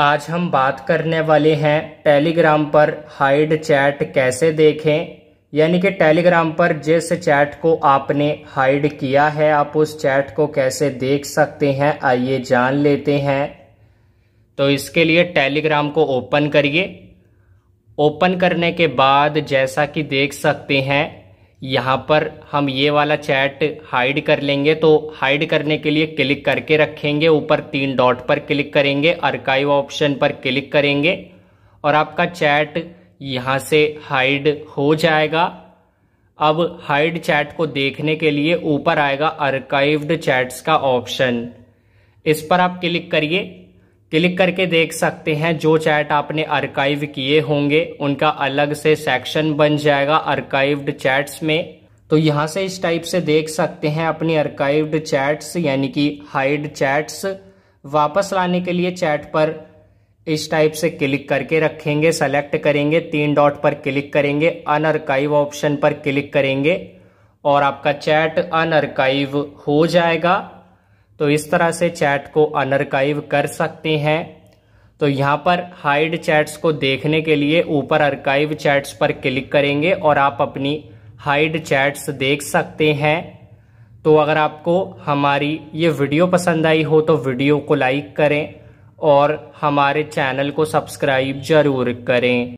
आज हम बात करने वाले हैं टेलीग्राम पर हाइड चैट कैसे देखें यानी कि टेलीग्राम पर जिस चैट को आपने हाइड किया है आप उस चैट को कैसे देख सकते हैं आइए जान लेते हैं तो इसके लिए टेलीग्राम को ओपन करिए ओपन करने के बाद जैसा कि देख सकते हैं यहाँ पर हम ये वाला चैट हाइड कर लेंगे तो हाइड करने के लिए क्लिक करके रखेंगे ऊपर तीन डॉट पर क्लिक करेंगे अर्काइव ऑप्शन पर क्लिक करेंगे और आपका चैट यहाँ से हाइड हो जाएगा अब हाइड चैट को देखने के लिए ऊपर आएगा अर्काइव्ड चैट्स का ऑप्शन इस पर आप क्लिक करिए क्लिक करके देख सकते हैं जो चैट आपने अर्काइव किए होंगे उनका अलग से सेक्शन बन जाएगा अर्काइव्ड चैट्स में तो यहाँ से इस टाइप से देख सकते हैं अपनी अर्काइव्ड चैट्स यानी कि हाइड चैट्स वापस लाने के लिए चैट पर इस टाइप से क्लिक करके रखेंगे सेलेक्ट करेंगे तीन डॉट पर क्लिक करेंगे अनअर्काइव ऑप्शन पर क्लिक करेंगे और आपका चैट अनअर्काइव हो जाएगा तो इस तरह से चैट को अनरकाइव कर सकते हैं तो यहाँ पर हाइड चैट्स को देखने के लिए ऊपर अर्काइव चैट्स पर क्लिक करेंगे और आप अपनी हाइड चैट्स देख सकते हैं तो अगर आपको हमारी ये वीडियो पसंद आई हो तो वीडियो को लाइक करें और हमारे चैनल को सब्सक्राइब जरूर करें